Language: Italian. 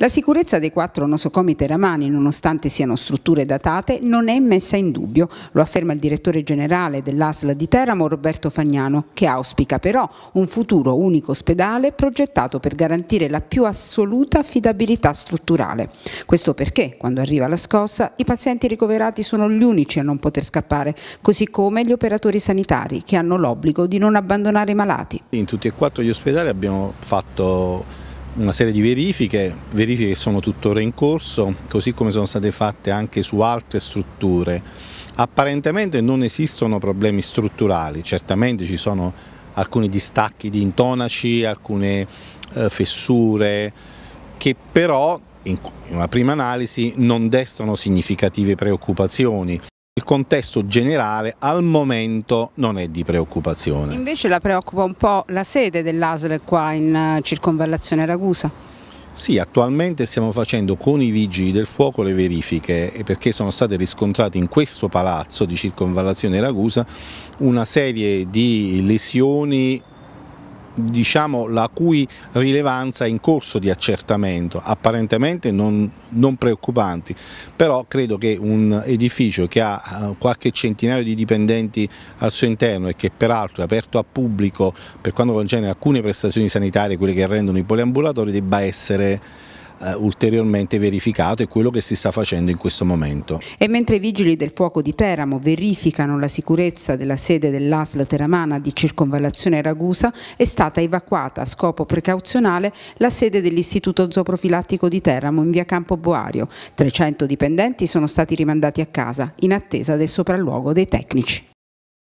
La sicurezza dei quattro nosocomi teramani, nonostante siano strutture datate, non è messa in dubbio, lo afferma il direttore generale dell'ASL di Teramo Roberto Fagnano, che auspica però un futuro unico ospedale progettato per garantire la più assoluta affidabilità strutturale. Questo perché, quando arriva la scossa, i pazienti ricoverati sono gli unici a non poter scappare, così come gli operatori sanitari che hanno l'obbligo di non abbandonare i malati. In tutti e quattro gli ospedali abbiamo fatto una serie di verifiche, verifiche che sono tuttora in corso, così come sono state fatte anche su altre strutture. Apparentemente non esistono problemi strutturali, certamente ci sono alcuni distacchi di intonaci, alcune eh, fessure che però in una prima analisi non destano significative preoccupazioni il contesto generale al momento non è di preoccupazione. Invece la preoccupa un po' la sede dell'ASL qua in eh, circonvallazione Ragusa? Sì, attualmente stiamo facendo con i vigili del fuoco le verifiche perché sono state riscontrate in questo palazzo di circonvallazione Ragusa una serie di lesioni diciamo, la cui rilevanza è in corso di accertamento, apparentemente non, non preoccupanti, però credo che un edificio che ha eh, qualche centinaio di dipendenti al suo interno e che peraltro è aperto a pubblico per quanto concerne alcune prestazioni sanitarie, quelle che rendono i poliambulatori, debba essere eh, ulteriormente verificato e quello che si sta facendo in questo momento. E mentre i vigili del fuoco di Teramo verificano la sicurezza della sede dell'ASL teramana di circonvallazione Ragusa, è stata evacuata a scopo precauzionale la sede dell'Istituto Zooprofilattico di Teramo in via Campo Boario. 300 dipendenti sono stati rimandati a casa in attesa del sopralluogo dei tecnici.